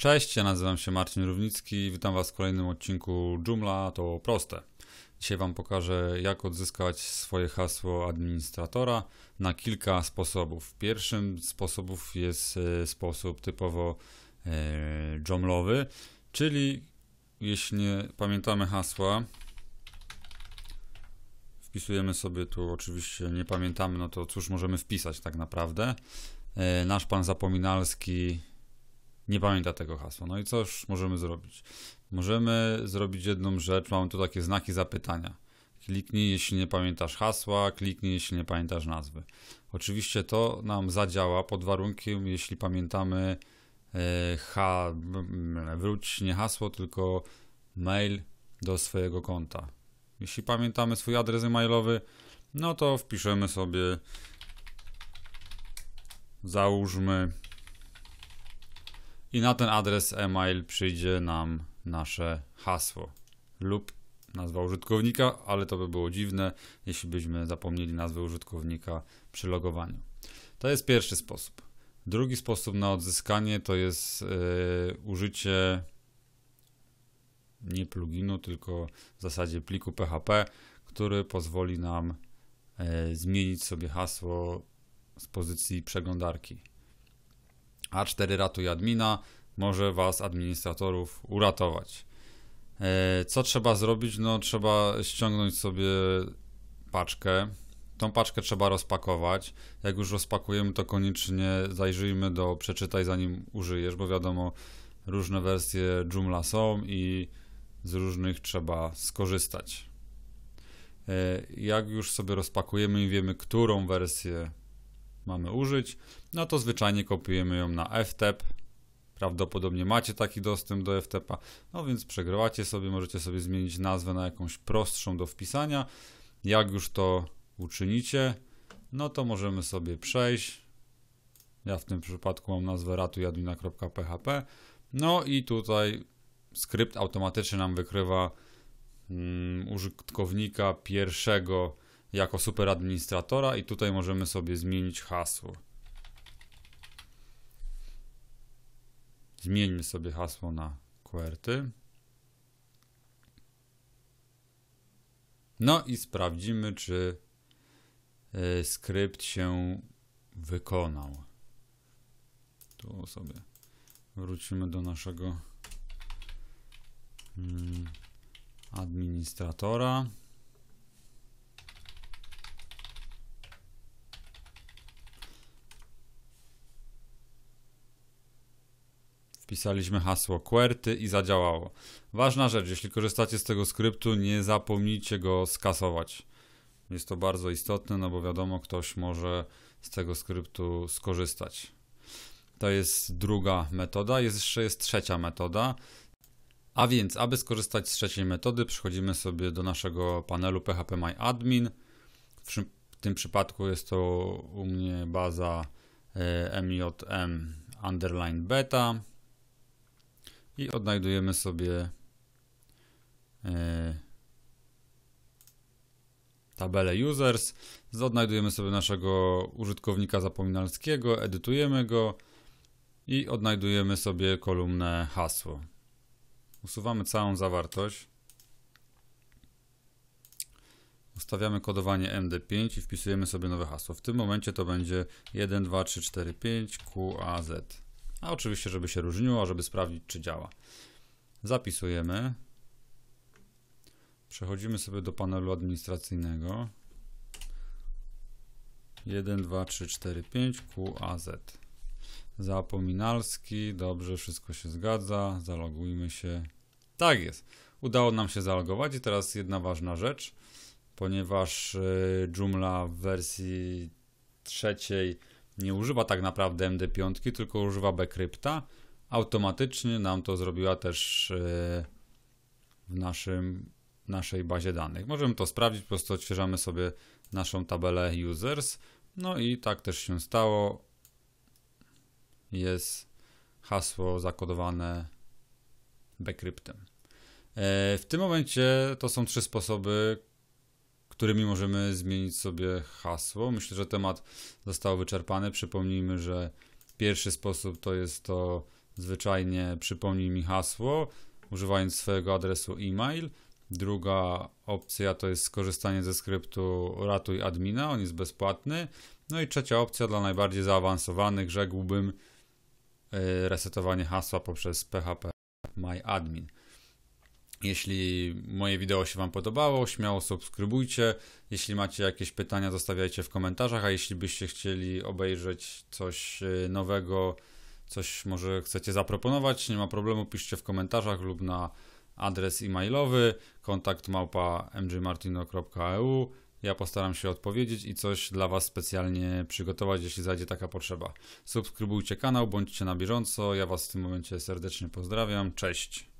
Cześć, ja nazywam się Marcin Równicki, witam Was w kolejnym odcinku Joomla to proste. Dzisiaj Wam pokażę, jak odzyskać swoje hasło administratora na kilka sposobów. Pierwszym sposobów jest e, sposób typowo e, joomlowy, czyli jeśli nie pamiętamy hasła, wpisujemy sobie tu, oczywiście nie pamiętamy, no to cóż możemy wpisać tak naprawdę. E, nasz pan zapominalski nie pamięta tego hasła. No i cóż możemy zrobić? Możemy zrobić jedną rzecz, mamy tu takie znaki zapytania. Kliknij, jeśli nie pamiętasz hasła, kliknij, jeśli nie pamiętasz nazwy. Oczywiście to nam zadziała pod warunkiem, jeśli pamiętamy e, ha, wróć nie hasło, tylko mail do swojego konta. Jeśli pamiętamy swój adres e-mailowy, no to wpiszemy sobie załóżmy i na ten adres e-mail przyjdzie nam nasze hasło lub nazwa użytkownika, ale to by było dziwne, jeśli byśmy zapomnieli nazwy użytkownika przy logowaniu. To jest pierwszy sposób. Drugi sposób na odzyskanie to jest yy, użycie nie pluginu, tylko w zasadzie pliku PHP, który pozwoli nam yy, zmienić sobie hasło z pozycji przeglądarki. A4 ratuj admina może Was, administratorów, uratować. E, co trzeba zrobić? No, trzeba ściągnąć sobie paczkę. Tą paczkę trzeba rozpakować. Jak już rozpakujemy, to koniecznie zajrzyjmy do przeczytaj zanim użyjesz, bo wiadomo, różne wersje Joomla są i z różnych trzeba skorzystać. E, jak już sobie rozpakujemy i wiemy, którą wersję mamy użyć, no to zwyczajnie kopiujemy ją na FTP. Prawdopodobnie macie taki dostęp do FTP-a, no więc przegrywacie sobie, możecie sobie zmienić nazwę na jakąś prostszą do wpisania. Jak już to uczynicie, no to możemy sobie przejść. Ja w tym przypadku mam nazwę ratujadmina.php. No i tutaj skrypt automatycznie nam wykrywa mm, użytkownika pierwszego jako superadministratora i tutaj możemy sobie zmienić hasło. Zmieńmy sobie hasło na QWERTY. No i sprawdzimy, czy e, skrypt się wykonał. Tu sobie wrócimy do naszego mm, administratora. Wpisaliśmy hasło QWERTY i zadziałało. Ważna rzecz, jeśli korzystacie z tego skryptu, nie zapomnijcie go skasować. Jest to bardzo istotne, no bo wiadomo, ktoś może z tego skryptu skorzystać. To jest druga metoda. Jest, jeszcze jest trzecia metoda. A więc, aby skorzystać z trzeciej metody, przechodzimy sobie do naszego panelu phpmyadmin. W tym przypadku jest to u mnie baza MJM e, underline beta i odnajdujemy sobie e, tabelę users, odnajdujemy sobie naszego użytkownika zapominalskiego, edytujemy go i odnajdujemy sobie kolumnę hasło. Usuwamy całą zawartość. Ustawiamy kodowanie MD5 i wpisujemy sobie nowe hasło. W tym momencie to będzie 1, 2, 3, 4, 5, QAZ. A oczywiście, żeby się różniło, żeby sprawdzić, czy działa. Zapisujemy. Przechodzimy sobie do panelu administracyjnego. 1, 2, 3, 4, 5, QAZ. Zapominalski, dobrze, wszystko się zgadza. Zalogujmy się. Tak jest. Udało nam się zalogować i teraz jedna ważna rzecz, ponieważ Joomla e, w wersji trzeciej nie używa tak naprawdę MD5, tylko używa Bcrypta. Automatycznie nam to zrobiła też e, w naszym, naszej bazie danych. Możemy to sprawdzić, po prostu odświeżamy sobie naszą tabelę users. No i tak też się stało. Jest hasło zakodowane Bcryptem. E, w tym momencie to są trzy sposoby, którymi możemy zmienić sobie hasło. Myślę, że temat został wyczerpany. Przypomnijmy, że pierwszy sposób to jest to zwyczajnie przypomnij mi hasło, używając swojego adresu e-mail. Druga opcja to jest skorzystanie ze skryptu Ratuj Admina, on jest bezpłatny. No i trzecia opcja dla najbardziej zaawansowanych, rzekłbym, y, resetowanie hasła poprzez PHP MyAdmin. Jeśli moje wideo się Wam podobało, śmiało subskrybujcie. Jeśli macie jakieś pytania, zostawiajcie w komentarzach, a jeśli byście chcieli obejrzeć coś y, nowego, coś może chcecie zaproponować, nie ma problemu, piszcie w komentarzach lub na adres e-mailowy kontakt małpa mgmartino.eu. Ja postaram się odpowiedzieć i coś dla Was specjalnie przygotować, jeśli zajdzie taka potrzeba. Subskrybujcie kanał, bądźcie na bieżąco. Ja Was w tym momencie serdecznie pozdrawiam. Cześć!